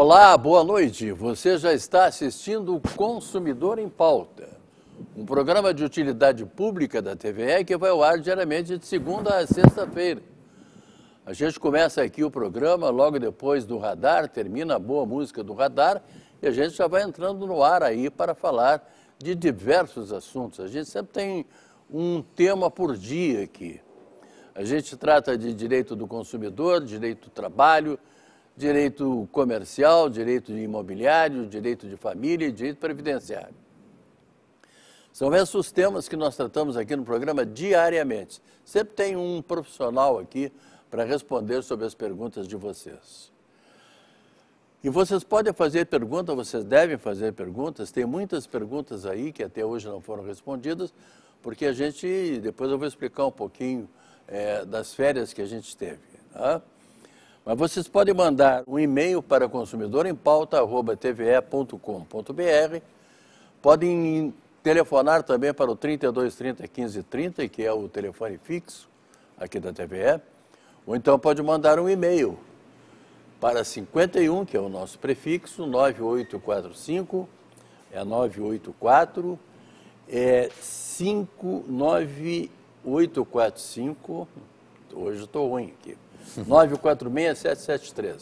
Olá, boa noite. Você já está assistindo o Consumidor em Pauta, um programa de utilidade pública da TVE que vai ao ar diariamente de segunda a sexta-feira. A gente começa aqui o programa logo depois do radar, termina a boa música do radar e a gente já vai entrando no ar aí para falar de diversos assuntos. A gente sempre tem um tema por dia aqui. A gente trata de direito do consumidor, direito do trabalho, direito comercial, direito imobiliário, direito de família e direito previdenciário. São esses os temas que nós tratamos aqui no programa diariamente. Sempre tem um profissional aqui para responder sobre as perguntas de vocês. E vocês podem fazer perguntas, vocês devem fazer perguntas. Tem muitas perguntas aí que até hoje não foram respondidas, porque a gente, depois eu vou explicar um pouquinho é, das férias que a gente teve. Tá? Mas vocês podem mandar um e-mail para consumidor em pauta@tve.com.br. Podem telefonar também para o 3230 1530, que é o telefone fixo aqui da TVE. Ou então pode mandar um e-mail para 51, que é o nosso prefixo, 9845, é 984, é 59845, hoje estou ruim aqui, 946-7713. Uhum.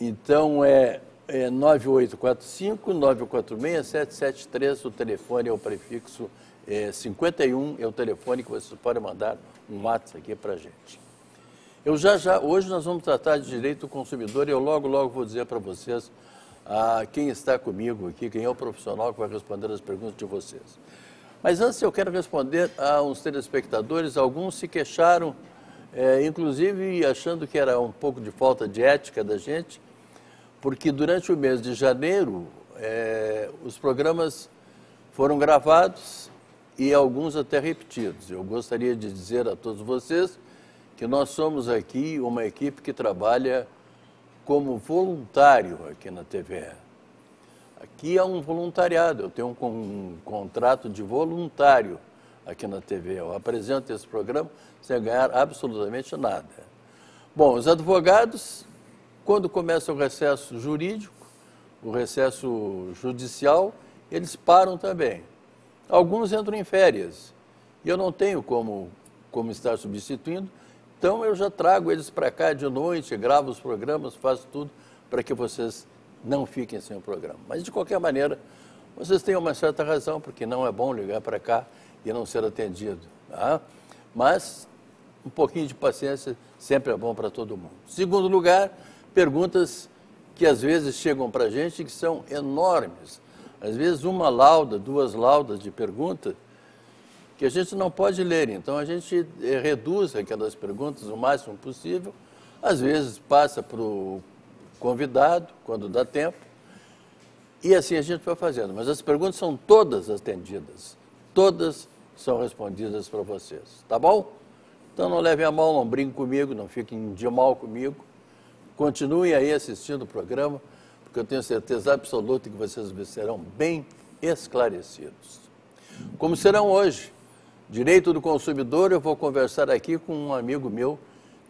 Então é, é 9845-946-773, o telefone é o prefixo é, 51, é o telefone que vocês podem mandar um WhatsApp aqui para gente. Eu já já, hoje nós vamos tratar de direito do consumidor e eu logo, logo vou dizer para vocês ah, quem está comigo aqui, quem é o profissional que vai responder as perguntas de vocês. Mas antes eu quero responder a uns telespectadores, alguns se queixaram é, inclusive achando que era um pouco de falta de ética da gente, porque durante o mês de janeiro é, os programas foram gravados e alguns até repetidos. Eu gostaria de dizer a todos vocês que nós somos aqui uma equipe que trabalha como voluntário aqui na TVE. Aqui é um voluntariado, eu tenho um, um contrato de voluntário aqui na TV. Eu apresento esse programa sem ganhar absolutamente nada. Bom, os advogados, quando começa o recesso jurídico, o recesso judicial, eles param também. Alguns entram em férias. E eu não tenho como, como estar substituindo, então eu já trago eles para cá de noite, gravo os programas, faço tudo para que vocês não fiquem sem o programa. Mas, de qualquer maneira, vocês têm uma certa razão, porque não é bom ligar para cá e não ser atendido. Tá? Mas um pouquinho de paciência sempre é bom para todo mundo. Segundo lugar, perguntas que às vezes chegam para a gente que são enormes. Às vezes uma lauda, duas laudas de pergunta que a gente não pode ler. Então a gente eh, reduz aquelas perguntas o máximo possível. Às vezes passa para o convidado, quando dá tempo. E assim a gente vai fazendo. Mas as perguntas são todas atendidas. Todas atendidas são respondidas para vocês, tá bom? Então não levem a mão, não brinquem comigo, não fiquem de mal comigo. Continuem aí assistindo o programa, porque eu tenho certeza absoluta que vocês serão bem esclarecidos. Como serão hoje, direito do consumidor, eu vou conversar aqui com um amigo meu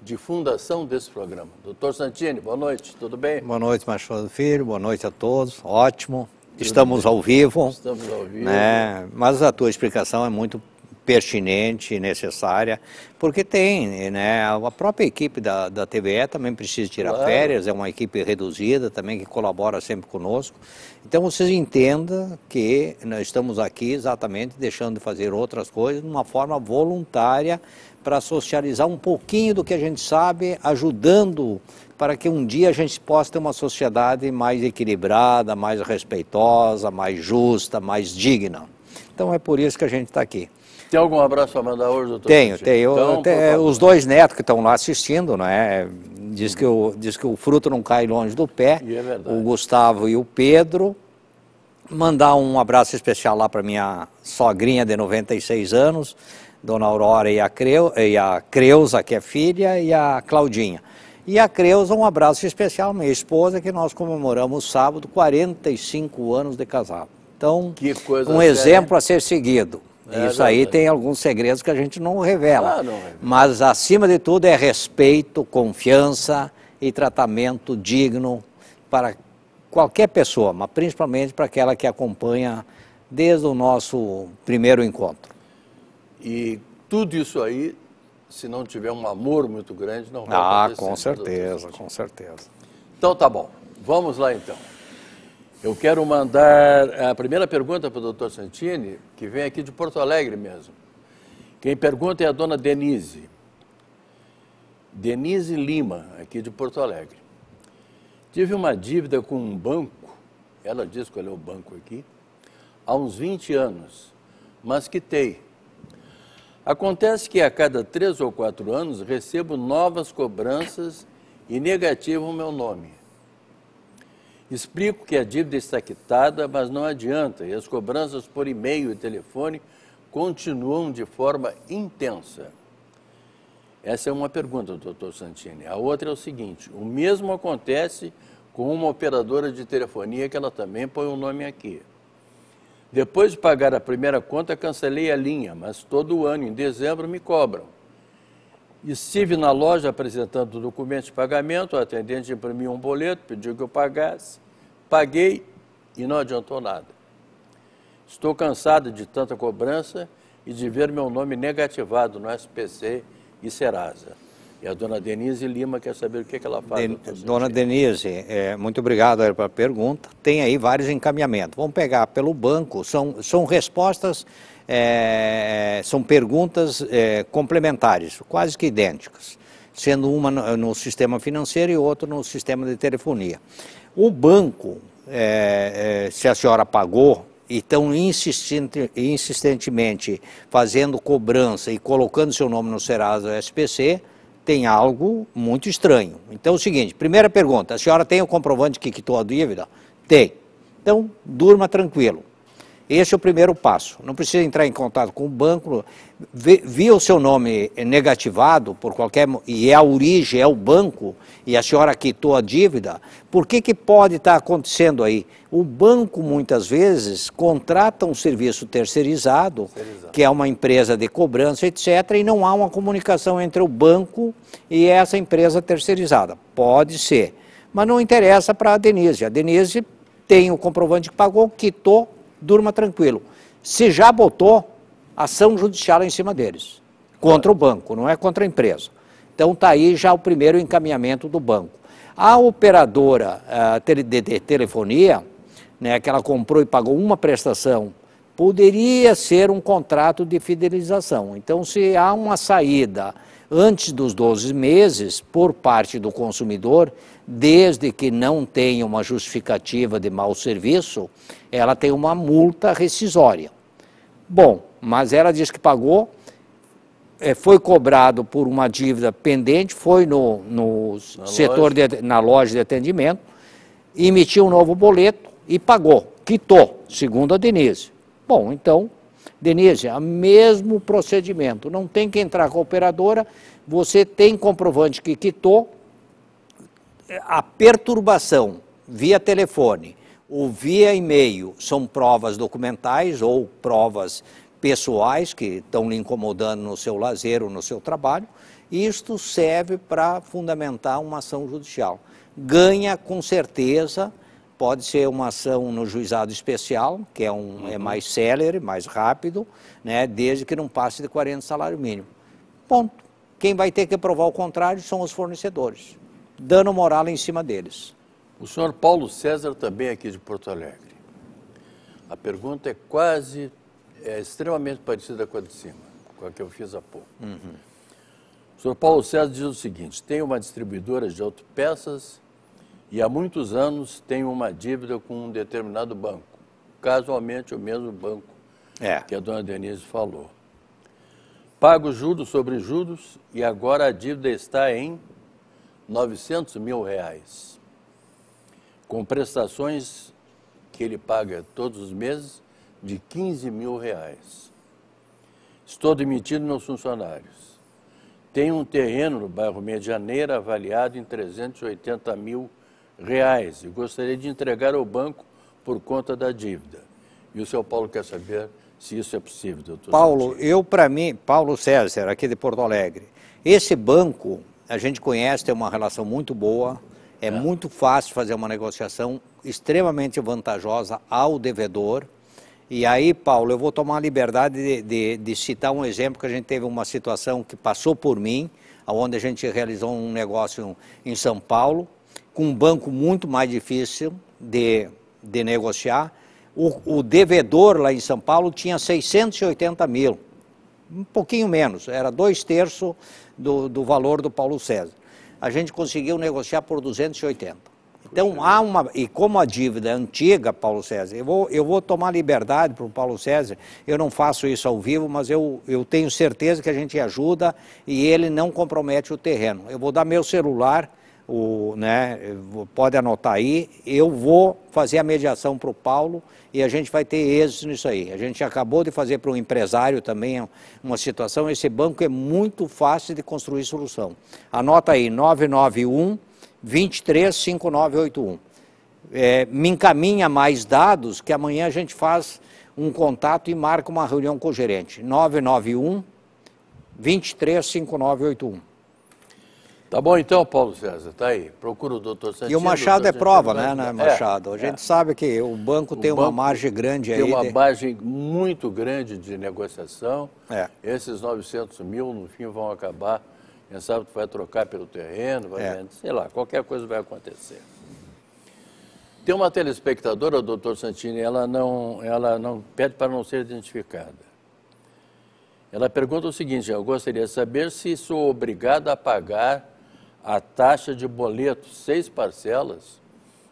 de fundação desse programa. Doutor Santini, boa noite, tudo bem? Boa noite, Machado Filho, boa noite a todos, ótimo. Estamos ao vivo. Estamos ao vivo. Né? Mas a tua explicação é muito pertinente e necessária, porque tem, né? A própria equipe da, da TVE também precisa tirar claro. férias, é uma equipe reduzida também que colabora sempre conosco. Então vocês entendam que nós estamos aqui exatamente deixando de fazer outras coisas de uma forma voluntária para socializar um pouquinho do que a gente sabe, ajudando para que um dia a gente possa ter uma sociedade mais equilibrada, mais respeitosa, mais justa, mais digna. Então é por isso que a gente está aqui. Tem algum abraço a mandar hoje, doutor? Tenho, tenho. Então, os dois netos que estão lá assistindo, é? Diz que, o, diz que o fruto não cai longe do pé. E é verdade. O Gustavo e o Pedro. Mandar um abraço especial lá para minha sogrinha de 96 anos, Dona Aurora e a, Creu, e a Creuza, que é filha, e a Claudinha. E a Creuza, um abraço especial, minha esposa, que nós comemoramos sábado 45 anos de casado. Então, um séria. exemplo a ser seguido. É, Isso aí tem alguns segredos que a gente não revela. Ah, não mas, acima de tudo, é respeito, confiança e tratamento digno para qualquer pessoa, mas principalmente para aquela que acompanha desde o nosso primeiro encontro. E tudo isso aí, se não tiver um amor muito grande, não vai ah, acontecer. Ah, com né, certeza, com certeza. Então tá bom. Vamos lá então. Eu quero mandar a primeira pergunta para o doutor Santini, que vem aqui de Porto Alegre mesmo. Quem pergunta é a dona Denise. Denise Lima, aqui de Porto Alegre. Tive uma dívida com um banco, ela diz qual é o banco aqui, há uns 20 anos, mas quitei. Acontece que a cada três ou quatro anos recebo novas cobranças e negativo o meu nome. Explico que a dívida está quitada, mas não adianta, e as cobranças por e-mail e telefone continuam de forma intensa. Essa é uma pergunta, doutor Santini. A outra é o seguinte: o mesmo acontece com uma operadora de telefonia que ela também põe o um nome aqui. Depois de pagar a primeira conta, cancelei a linha, mas todo ano, em dezembro, me cobram. Estive na loja apresentando documento de pagamento, o atendente imprimiu um boleto, pediu que eu pagasse, paguei e não adiantou nada. Estou cansado de tanta cobrança e de ver meu nome negativado no SPC e Serasa. E a dona Denise Lima quer saber o que, é que ela faz. Den dona Denise, é, muito obrigado pela pergunta. Tem aí vários encaminhamentos. Vamos pegar pelo banco, são, são respostas é, são perguntas é, complementares, quase que idênticas, sendo uma no, no sistema financeiro e outra no sistema de telefonia. O banco, é, é se a senhora pagou, e tão insistente, insistentemente fazendo cobrança e colocando seu nome no Serasa SPC, tem algo muito estranho. Então é o seguinte, primeira pergunta, a senhora tem o comprovante que quitou a dívida? Tem. Então, durma tranquilo. Esse é o primeiro passo. Não precisa entrar em contato com o banco. Via o seu nome negativado por qualquer e é a origem é o banco e a senhora quitou a dívida. Por que que pode estar acontecendo aí? O banco muitas vezes contrata um serviço terceirizado, terceirizado, que é uma empresa de cobrança, etc, e não há uma comunicação entre o banco e essa empresa terceirizada. Pode ser, mas não interessa para a Denise. A Denise tem o comprovante que pagou, quitou durma tranquilo. Se já botou ação judicial em cima deles, contra o banco, não é contra a empresa. Então está aí já o primeiro encaminhamento do banco. A operadora de telefonia, né, que ela comprou e pagou uma prestação, poderia ser um contrato de fidelização. Então, se há uma saída antes dos 12 meses por parte do consumidor, desde que não tenha uma justificativa de mau serviço, ela tem uma multa rescisória. Bom, mas ela diz que pagou, é, foi cobrado por uma dívida pendente, foi no, no na setor, loja. De, na loja de atendimento, emitiu um novo boleto e pagou, quitou, segundo a Denise. Bom, então Denise, é o mesmo procedimento. Não tem que entrar com a operadora, você tem comprovante que quitou. A perturbação via telefone ou via e-mail são provas documentais ou provas pessoais que estão lhe incomodando no seu lazer ou no seu trabalho. Isto serve para fundamentar uma ação judicial. Ganha com certeza Pode ser uma ação no juizado especial, que é, um, é uhum. é mais célere, mais rápido, né, desde que não passe de 40 salário mínimo. Ponto. Quem vai ter que provar o contrário são os fornecedores, dando moral em cima deles. O senhor Paulo César também aqui de Porto Alegre. A pergunta é quase, é extremamente parecida com a de cima, com a que eu fiz há pouco. Uhum. O senhor Paulo César diz o seguinte, tem uma distribuidora de autopeças e há muitos anos tem uma dívida com um determinado banco, casualmente o mesmo banco é. que a dona Denise falou. Pago juros sobre juros e agora a dívida está em 900 mil reais, com prestações que ele paga todos os meses de 15 mil reais. Estou demitindo meus funcionários. Tenho um terreno no bairro Medianeira avaliado em 380 mil reais e gostaria de entregar ao banco por conta da dívida. E o seu Paulo quer saber se isso é possível, doutor. Paulo, eu para mim, Paulo César, aqui de Porto Alegre, esse banco a gente conhece, tem uma relação muito boa, é, é. muito fácil fazer uma negociação extremamente vantajosa ao devedor. E aí, Paulo, eu vou tomar a liberdade de, de, de, citar um exemplo que a gente teve uma situação que passou por mim, onde a gente realizou um negócio em São Paulo, com um banco muito mais difícil de, de negociar. O, o devedor lá em São Paulo tinha 680 mil, um pouquinho menos, era dois terços do, do valor do Paulo César. A gente conseguiu negociar por 280. Então há uma. E como a dívida é antiga, Paulo César, eu vou, eu vou tomar liberdade para o Paulo César, eu não faço isso ao vivo, mas eu, eu tenho certeza que a gente ajuda e ele não compromete o terreno. Eu vou dar meu celular o, né, pode anotar aí, eu vou fazer a mediação para o Paulo e a gente vai ter êxito nisso aí. A gente acabou de fazer para um empresário também uma situação, esse banco é muito fácil de construir solução. Anota aí, 991 235981. É, me encaminha mais dados que amanhã a gente faz um contato e marca uma reunião com o gerente. 991 235981. Tá bom então, Paulo César, tá aí. Procura o doutor Santino. E o Machado é prova, né, né, né, Machado? a é. gente é. sabe que o banco o tem banco uma margem grande tem aí. Tem uma de... margem muito grande de negociação. É. Esses 900 mil, no fim, vão acabar. Quem sabe vai trocar pelo terreno, vai é. sei lá, qualquer coisa vai acontecer. Tem uma telespectadora, doutor Santini, ela não, ela não pede para não ser identificada. Ela pergunta o seguinte, eu gostaria de saber se sou obrigado a pagar a taxa de boleto, seis parcelas,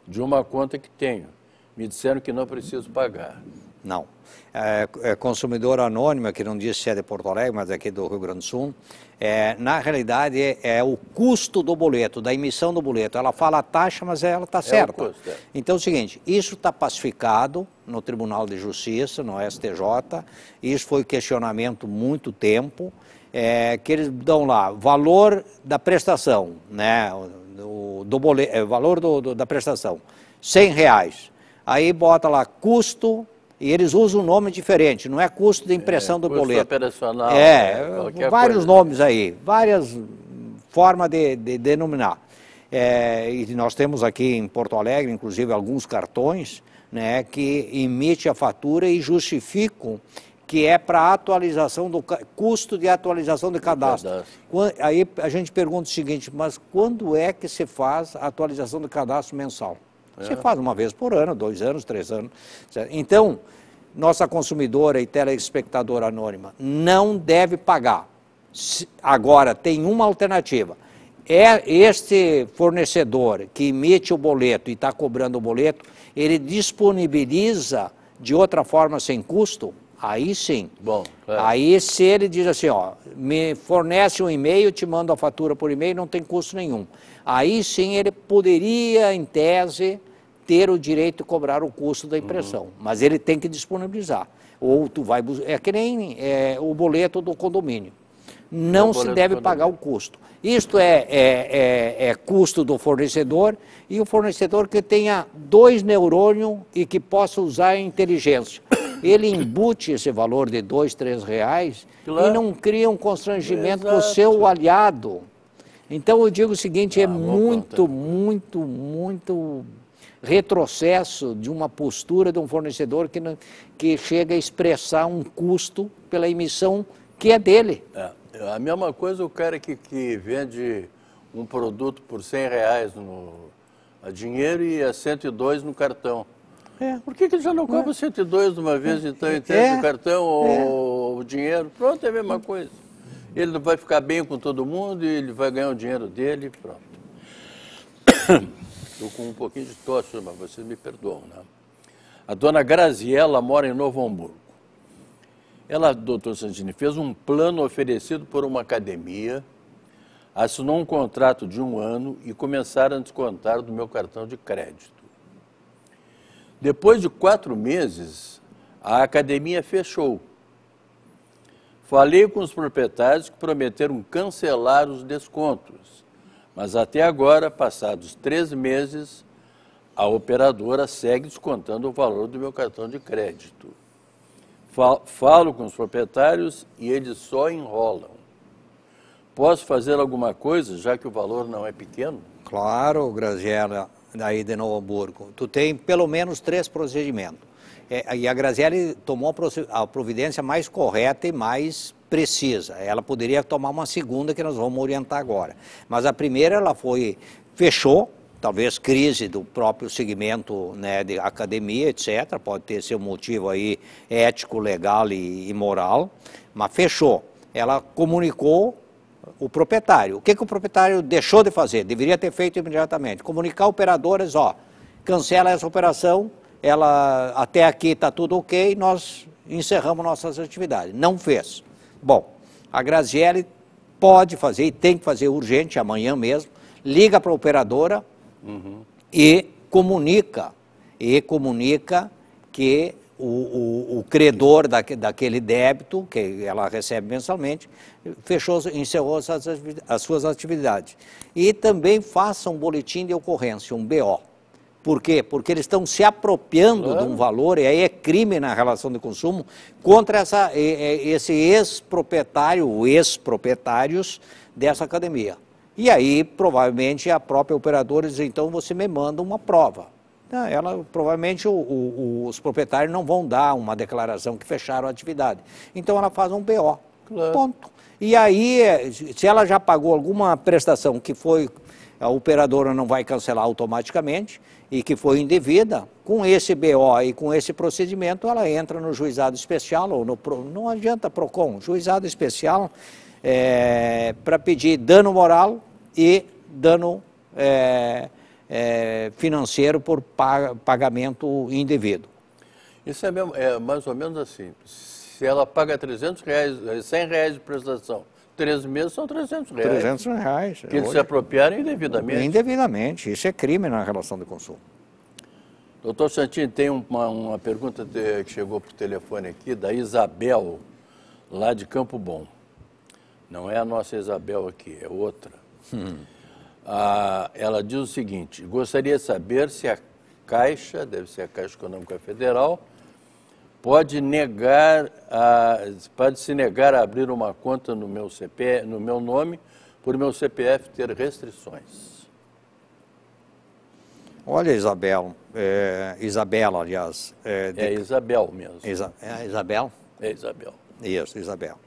de uma conta que tenho. Me disseram que não preciso pagar. Não. É, é, consumidora anônima, que não diz se é de Porto Alegre, mas aqui do Rio Grande do Sul, é, na realidade é, é, o custo do boleto, da emissão do boleto. Ela fala a taxa, mas é, ela está é certa. O custo, é. então é o seguinte, isso está pacificado no Tribunal de Justiça, no STJ, isso foi questionamento muito tempo, é, que eles dão lá, valor da prestação, né, do, do é, valor do, do, da prestação, 100 reais. Aí bota lá custo, e eles usam um nome diferente, não é custo de impressão é, do custo boleto. operacional. É, é vários coisa. nomes aí, várias formas de, de denominar. É, e nós temos aqui em Porto Alegre, inclusive, alguns cartões né, que emitem a fatura e justificam que é para atualização do custo de atualização de cadastro. cadastro. Aí a gente pergunta o seguinte, mas quando é que se faz a atualização do cadastro mensal? É. Você faz uma vez por ano, dois anos, três anos. Certo? Então, nossa consumidora e telespectadora anônima não deve pagar. Agora, tem uma alternativa. É este fornecedor que emite o boleto e está cobrando o boleto, ele disponibiliza de outra forma sem custo Aí sim. Bom, é. Aí se ele diz assim, ó, me fornece um e-mail, te mando a fatura por e-mail, não tem custo nenhum. Aí sim ele poderia, em tese, ter o direito de cobrar o custo da impressão, uhum. mas ele tem que disponibilizar. Ou tu vai é que nem é, o boleto do condomínio. Não se deve pagar o custo. Isto é, é, é, é, custo do fornecedor e o fornecedor que tenha dois neurônios e que possa usar a inteligência ele embute esse valor de dois, três reais claro. e não cria um constrangimento no o seu aliado. Então eu digo o seguinte, é ah, é muito, muito, muito retrocesso de uma postura de um fornecedor que, que chega a expressar um custo pela emissão que é dele. É. é a mesma coisa o cara que, que vende um produto por 100 reais no a dinheiro e a é 102 no cartão. É. Por que, que já não cobra é. 102 de uma vez, é. então, e entrega é. o cartão ou é. o dinheiro? Pronto, é a mesma coisa. Ele vai ficar bem com todo mundo e ele vai ganhar o dinheiro dele pronto. Estou com um pouquinho de tosse, mas vocês me perdoam, né? A dona Graziella mora em Novo Hamburgo. Ela, doutor Santini, fez um plano oferecido por uma academia, assinou um contrato de um ano e começaram a descontar do meu cartão de crédito. Depois de quatro meses, a academia fechou. Falei com os proprietários que prometeram cancelar os descontos, mas até agora, passados três meses, a operadora segue descontando o valor do meu cartão de crédito. Falo com os proprietários e eles só enrolam. Posso fazer alguma coisa, já que o valor não é pequeno? Claro, Graziela daí de Novo Hamburgo. Tu tem pelo menos três procedimentos. É, e a Grazielli tomou a providência mais correta e mais precisa. Ela poderia tomar uma segunda que nós vamos orientar agora. Mas a primeira ela foi fechou talvez crise do próprio segmento né, de academia, etc. Pode ter seu motivo aí ético, legal e, e moral, mas fechou. Ela comunicou o proprietário. O que, que o proprietário deixou de fazer? Deveria ter feito imediatamente. Comunicar operadoras, ó, cancela essa operação, ela até aqui está tudo ok, nós encerramos nossas atividades. Não fez. Bom, a Grazielli pode fazer e tem que fazer urgente amanhã mesmo. Liga para a operadora uhum. e comunica, e comunica que o, o, o, credor da, daquele débito, que ela recebe mensalmente, fechou, encerrou as suas atividades. E também faça um boletim de ocorrência, um BO. Por quê? Porque eles estão se apropriando claro. de um valor, e aí é crime na relação de consumo, contra essa, esse ex-proprietário, ou ex-proprietários dessa academia. E aí, provavelmente, a própria operadora diz, então você me manda uma prova. Ah, ela, provavelmente o, o, os proprietários não vão dar uma declaração que fecharam a atividade. Então ela faz um BO Claro. Ponto. E aí, eh, se ela já pagou alguma prestação que foi a operadora não vai cancelar automaticamente e que foi indevida, com esse BO e com esse procedimento, ela entra no juizado especial, ou no, não adianta PROCON, juizado especial é, eh, para pedir dano moral e dano é, é, financeiro por pagamento indevido. Isso é, mesmo, é mais ou menos assim ela paga 300 reais, 100 eh, reais de prestação, 13 meses são 300 reais. 300 reais. Que eles hoje. se apropriaram indevidamente. Indevidamente. Isso é crime na relação de consumo. Doutor Santini, tem uma, uma pergunta que chegou por telefone aqui, da Isabel, lá de Campo Bom. Não é a nossa Isabel aqui, é outra. Hum. Ah, ela diz o seguinte: gostaria de saber se a Caixa, deve ser a Caixa Econômica Federal, pode negar, a, pode se negar a abrir uma conta no meu, CP, no meu nome por meu CPF ter restrições. Olha, Isabel, é, Isabela, aliás. É, de... é Isabel mesmo. Isa... É Isabel? É Isabel. Isso, Isabel.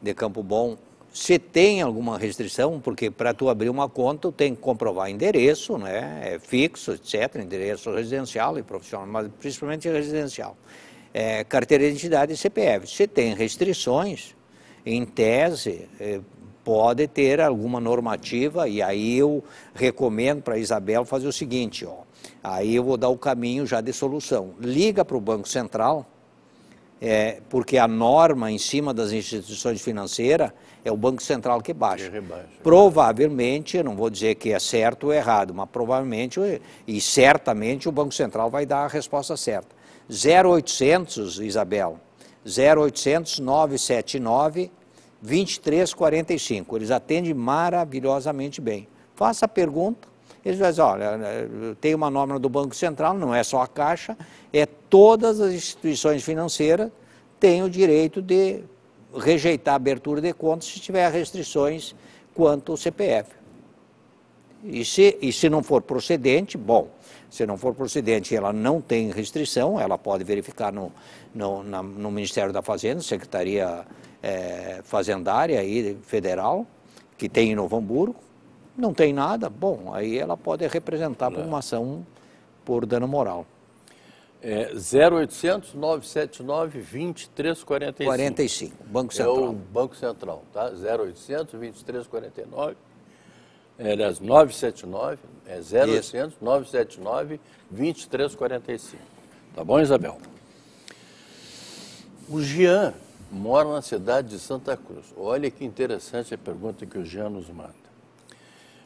De Campo Bom, se tem alguma restrição, porque para tu abrir uma conta, tu tem que comprovar endereço, né? É fixo, etc., endereço residencial e profissional, mas principalmente residencial é, carteira de identidade e CPF. Se tem restrições, em tese, é, pode ter alguma normativa, e aí eu recomendo para a Isabel fazer o seguinte, ó, aí eu vou dar o caminho já de solução. Liga para o Banco Central, é, porque a norma em cima das instituições financeiras é o Banco Central que baixa. Que rebaixa, provavelmente, eu não vou dizer que é certo ou errado, mas provavelmente e certamente o Banco Central vai dar a resposta certa. 0800, Isabel, 0800 979 2345. Eles atendem maravilhosamente bem. Faça a pergunta, eles vão dizer, olha, tem uma norma do Banco Central, não é só a Caixa, é todas as instituições financeiras têm o direito de rejeitar a abertura de contas se tiver restrições quanto ao CPF. E se, e se não for procedente, bom, se não for procedente, ela não tem restrição, ela pode verificar no, no, na, no Ministério da Fazenda, Secretaria é, Fazendária e Federal, que tem em Novo Hamburgo, não tem nada, bom, aí ela pode representar por uma é. ação por dano moral. É 0800 979 2345. 45, Banco Central. É o Banco Central, tá? 0800 2349 é, aliás, 979, é 0800 979 2345. Tá bom, Isabel? O Jean mora na cidade de Santa Cruz. Olha que interessante a pergunta que o Jean nos manda.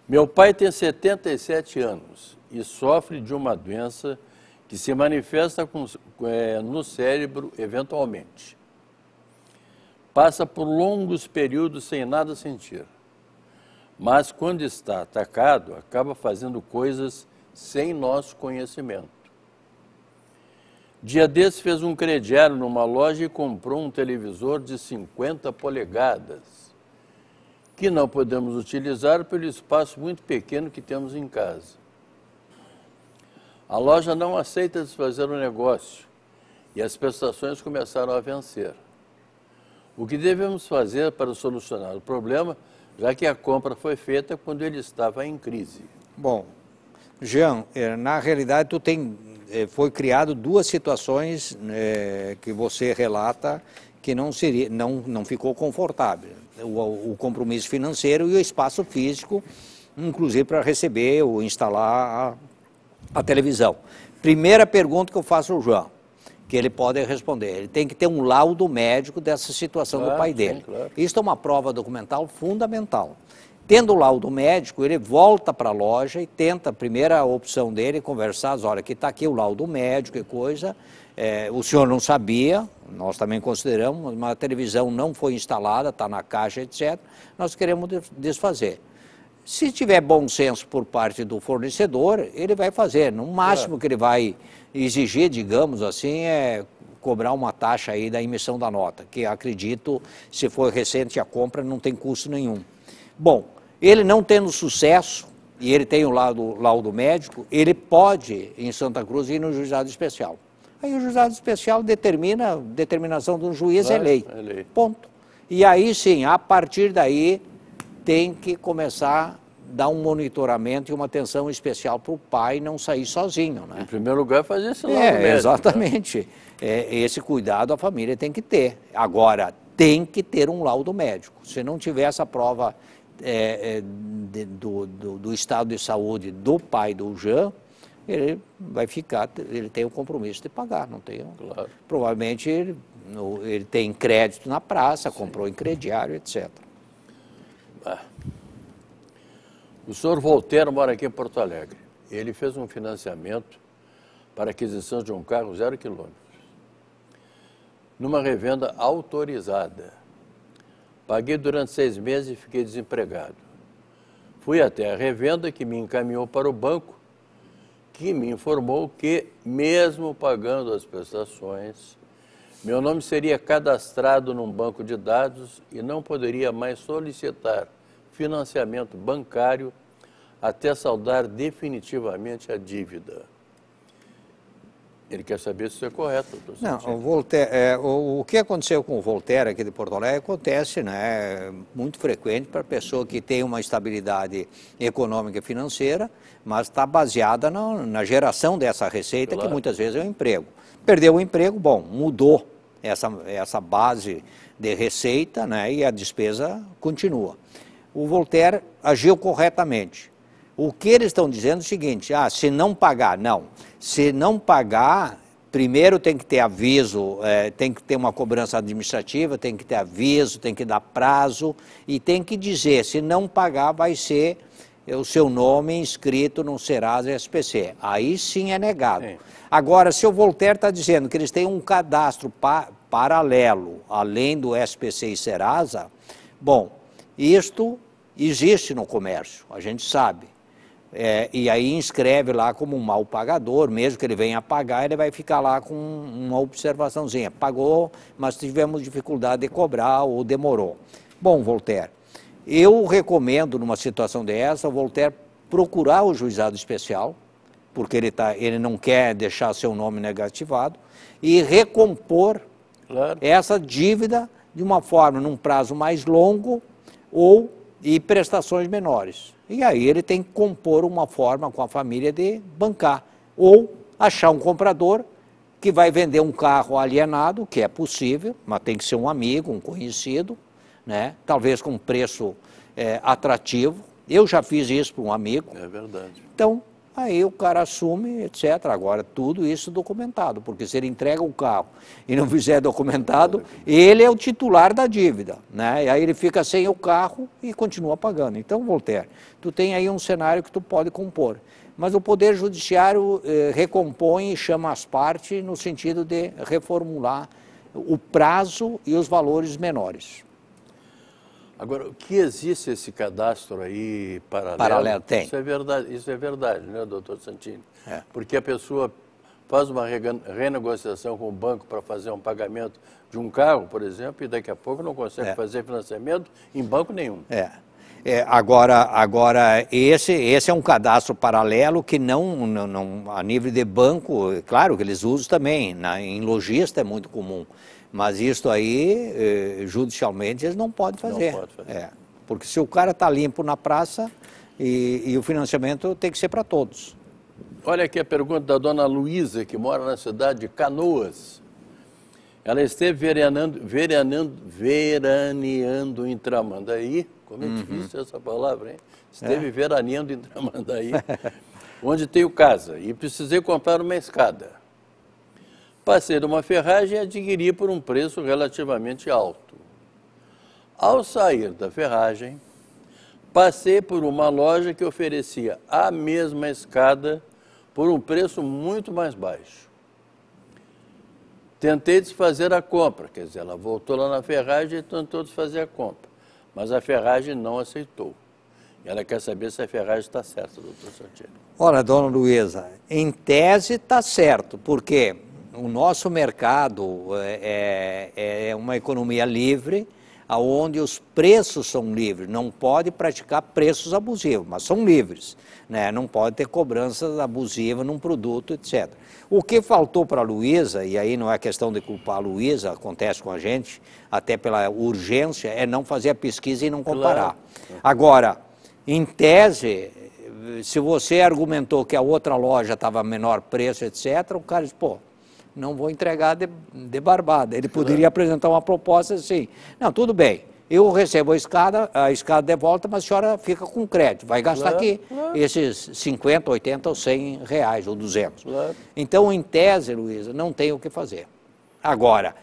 Meu pai tem 77 anos e sofre de uma doença que se manifesta com, é, no cérebro eventualmente. Passa por longos períodos sem nada sentir mas quando está atacado, acaba fazendo coisas sem nosso conhecimento. Dia desse fez um crediário numa loja e comprou um televisor de 50 polegadas, que não podemos utilizar pelo espaço muito pequeno que temos em casa. A loja não aceita desfazer o negócio e as prestações começaram a vencer. O que devemos fazer para solucionar o problema já que a compra foi feita quando ele estava em crise. Bom, Jean, é, na realidade tu tem, é, foi criado duas situações é, que você relata que não seria, não, não ficou confortável. O, o compromisso financeiro e o espaço físico, inclusive para receber ou instalar a, a televisão. Primeira pergunta que eu faço ao João que ele pode responder. Ele tem que ter um laudo médico dessa situação claro, do pai dele. Sim, claro. Isso é uma prova documental fundamental. Tendo o laudo médico, ele volta para a loja e tenta, a primeira opção dele, conversar, olha, que está aqui o laudo médico e coisa, é, o senhor não sabia, nós também consideramos, mas a televisão não foi instalada, está na caixa, etc., nós queremos desfazer. Se tiver bom senso por parte do fornecedor, ele vai fazer. No máximo é. que ele vai exigir, digamos assim, é cobrar uma taxa aí da emissão da nota, que acredito, se for recente a compra, não tem custo nenhum. Bom, ele não tendo sucesso, e ele tem o laudo, laudo médico, ele pode, em Santa Cruz, ir no juizado especial. Aí o juizado especial determina, determinação do juiz é lei. é lei. Ponto. E aí sim, a partir daí, tem que começar a dar um monitoramento e uma atenção especial para o pai não sair sozinho, né? Em primeiro lugar, fazer esse laudo, é, médico, né? Exatamente. Né? É, esse cuidado a família tem que ter. Agora, tem que ter um laudo médico. Se não tiver essa prova é, é, de, do, do, do, estado de saúde do pai do Jean, ele vai ficar, ele tem o compromisso de pagar, não tem? Claro. Provavelmente ele, ele tem crédito na praça, Sim. comprou em crediário, etc. O senhor Volteiro mora aqui em Porto Alegre. Ele fez um financiamento para aquisição de um carro zero quilômetro, numa revenda autorizada. Paguei durante seis meses e fiquei desempregado. Fui até a revenda que me encaminhou para o banco, que me informou que, mesmo pagando as prestações, meu nome seria cadastrado num banco de dados e não poderia mais solicitar financiamento bancário até saldar definitivamente a dívida. Ele quer saber se isso é correto. Não, o, Voltaire, é, o, o, que aconteceu com o Voltaire aqui de Porto Alegre acontece, né, muito frequente para pessoa que tem uma estabilidade econômica e financeira, mas está baseada na, na, geração dessa receita, claro. que muitas vezes é o um emprego. Perdeu o emprego, bom, mudou essa, essa base de receita né, e a despesa continua o Voltaire agiu corretamente. O que eles estão dizendo é o seguinte: ah, se não pagar, não. Se não pagar, primeiro tem que ter aviso, é, tem que ter uma cobrança administrativa, tem que ter aviso, tem que dar prazo e tem que dizer: se não pagar, vai ser é, o seu nome inscrito no Serasa SPC. Aí sim é negado. É. Agora, se o Voltaire está dizendo que eles têm um cadastro pa paralelo, além do SPC e Serasa, bom, isto existe no comércio, a gente sabe. É, e aí inscreve lá como um mal pagador, mesmo que ele venha pagar, ele vai ficar lá com uma observaçãozinha. Pagou, mas tivemos dificuldade de cobrar ou demorou. Bom, Voltaire, eu recomendo numa situação dessa, Voltaire procurar o juizado especial, porque ele, tá, ele não quer deixar seu nome negativado, e recompor claro. essa dívida de uma forma, num prazo mais longo, ou e prestações menores. E aí ele tem que compor uma forma com a família de bancar ou achar um comprador que vai vender um carro alienado, que é possível, mas tem que ser um amigo, um conhecido, né? talvez com um preço é, atrativo. Eu já fiz isso para um amigo. É verdade. Então, Aí o cara assume, etc. Agora, tudo isso documentado, porque se ele entrega o carro e não fizer documentado, ele é o titular da dívida, né? E aí ele fica sem o carro e continua pagando. Então, Voltaire, tu tem aí um cenário que tu pode compor. Mas o Poder Judiciário eh, recompõe e chama as partes no sentido de reformular o prazo e os valores menores. Agora, o que existe esse cadastro aí paralelo? Paralelo tem. Isso é verdade, isso é verdade, né, doutor Santini? É. Porque a pessoa faz uma renegociação com o banco para fazer um pagamento de um carro, por exemplo, e daqui a pouco não consegue é. fazer financiamento em banco nenhum. É. É, agora, agora esse, esse é um cadastro paralelo que não, não, não a nível de banco, claro que eles usam também, na, em lojista é muito comum. Mas isso aí, eh, judicialmente, eles não podem fazer. Não pode fazer. É. Porque se o cara está limpo na praça e, e o financiamento tem que ser para todos. Olha aqui a pergunta da dona Luísa, que mora na cidade de Canoas. Ela esteve veranando, veranando, veraneando em Tramandaí. Como é uhum. difícil essa palavra, hein? Esteve é. veraneando em Tramandaí, onde tenho casa. E precisei comprar uma escada para ser uma ferragem adquirir por um preço relativamente alto. Ao sair da ferragem, passei por uma loja que oferecia a mesma escada por um preço muito mais baixo. Tentei desfazer a compra, quer dizer, ela voltou lá na ferragem e tentou desfazer a compra, mas a ferragem não aceitou. Ela quer saber se a ferragem está certa, doutor Santino. Ora, dona Luísa, em tese está certo, porque o nosso mercado é, é, é uma economia livre, aonde os preços são livres, não pode praticar preços abusivos, mas são livres, né? não pode ter cobranças abusivas num produto, etc. O que faltou para a Luísa, e aí não é questão de culpar a Luísa, acontece com a gente, até pela urgência, é não fazer a pesquisa e não comparar. Agora, em tese, se você argumentou que a outra loja estava a menor preço, etc., o cara diz, pô, não vou entregar de, de barbada. Ele poderia claro. apresentar uma proposta assim, não, tudo bem, eu recebo a escada, a escada de volta, mas a senhora fica com crédito, vai gastar claro, aqui claro. esses 50, 80 ou 100 reais ou 200. Claro. Então, em tese, Luísa, não tem o que fazer. Agora,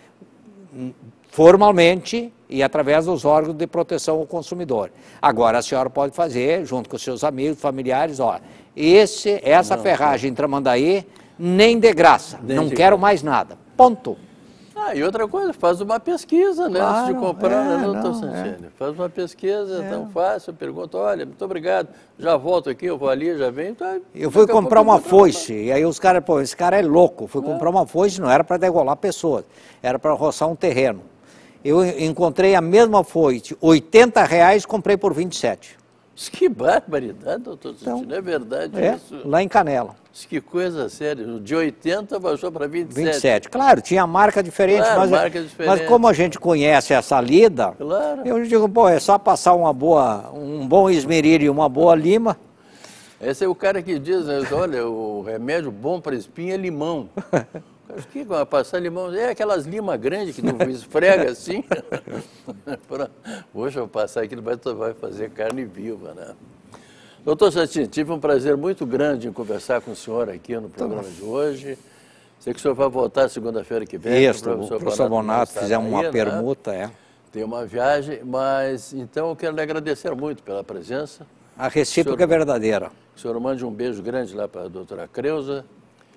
formalmente e através dos órgãos de proteção ao consumidor. Agora, a senhora pode fazer, junto com seus amigos, familiares, ó, esse, essa não, ferragem não. Tramandaí nem de graça. Nem não de quero graça. mais nada. Ponto. Ah, e outra coisa, faz uma pesquisa, né? Claro, Antes de comprar, é, né, doutor não, Santini? É. Faz uma pesquisa, é tão fácil, pergunta, olha, muito obrigado, já volto aqui, eu vou ali, já venho. Tá, eu fui comprar uma foice, e aí os caras, pô, esse cara é louco, fui é. comprar uma foice, não era para degolar pessoas, era para roçar um terreno. Eu encontrei a mesma foice, 80 reais, comprei por 27. Que barbaridade, doutor então, Não é verdade é, isso? Lá em Canela. Que coisa séria. De 80 baixou para 27. 27, claro, tinha marca diferente. Claro, mas, é, marca diferente. Mas como a gente conhece essa lida, claro. eu digo, pô, é só passar uma boa, um bom esmeril e uma boa lima. Esse é o cara que diz, né, olha, o remédio bom para espinha é limão. Acho que vai passar limão. É aquelas lima grande que tu esfrega assim. Hoje eu vou passar aquilo, mas tu vai fazer carne viva, né? Doutor Santinho, tive um prazer muito grande em conversar com o senhor aqui no tá programa tá de hoje. Sei que o senhor vai voltar segunda-feira que vem. Isso, o professor, professor Bonato, fizer uma né? permuta, é. Tem uma viagem, mas então eu quero lhe agradecer muito pela presença. A recíproca senhor, é verdadeira. o senhor mande um beijo grande lá para a doutora Creuza,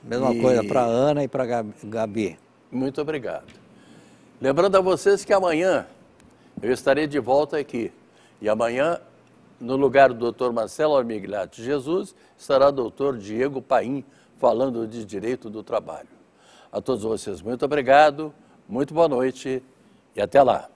Mesma e... coisa para Ana e para Gabi. Muito obrigado. Lembrando a vocês que amanhã eu estarei de volta aqui. E amanhã, no lugar do doutor Marcelo Armigliati Jesus, estará o doutor Diego Paim falando de direito do trabalho. A todos vocês, muito obrigado, muito boa noite e até lá.